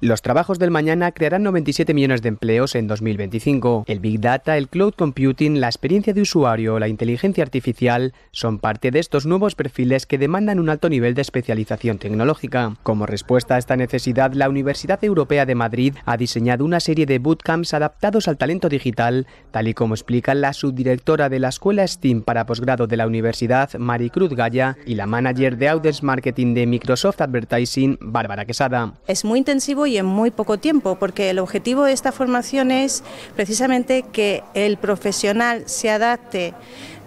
Los trabajos del mañana crearán 97 millones de empleos en 2025. El Big Data, el Cloud Computing, la experiencia de usuario, la inteligencia artificial son parte de estos nuevos perfiles que demandan un alto nivel de especialización tecnológica. Como respuesta a esta necesidad, la Universidad Europea de Madrid ha diseñado una serie de bootcamps adaptados al talento digital, tal y como explica la subdirectora de la Escuela STEAM para posgrado de la Universidad, Maricruz Gaya, y la manager de Audience Marketing de Microsoft Advertising, Bárbara Quesada. Es muy intensivo y en muy poco tiempo, porque el objetivo de esta formación es precisamente que el profesional se adapte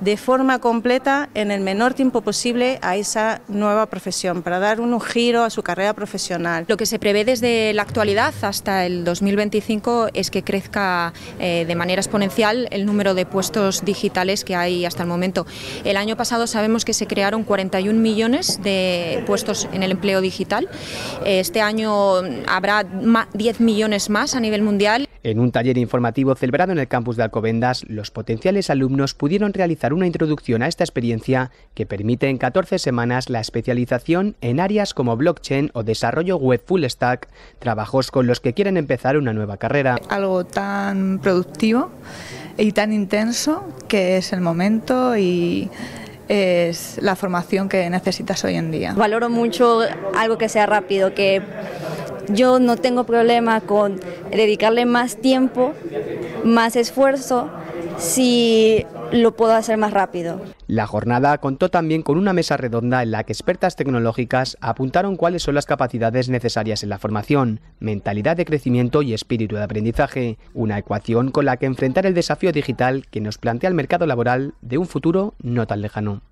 de forma completa en el menor tiempo posible a esa nueva profesión, para dar un giro a su carrera profesional. Lo que se prevé desde la actualidad hasta el 2025 es que crezca eh, de manera exponencial el número de puestos digitales que hay hasta el momento. El año pasado sabemos que se crearon 41 millones de puestos en el empleo digital. Este año habrá 10 millones más a nivel mundial. En un taller informativo celebrado en el campus de Alcobendas, los potenciales alumnos pudieron realizar una introducción a esta experiencia que permite en 14 semanas la especialización en áreas como blockchain o desarrollo web full stack, trabajos con los que quieren empezar una nueva carrera. Algo tan productivo y tan intenso que es el momento y es la formación que necesitas hoy en día. Valoro mucho algo que sea rápido, que yo no tengo problema con dedicarle más tiempo, más esfuerzo, si lo puedo hacer más rápido. La jornada contó también con una mesa redonda en la que expertas tecnológicas apuntaron cuáles son las capacidades necesarias en la formación, mentalidad de crecimiento y espíritu de aprendizaje, una ecuación con la que enfrentar el desafío digital que nos plantea el mercado laboral de un futuro no tan lejano.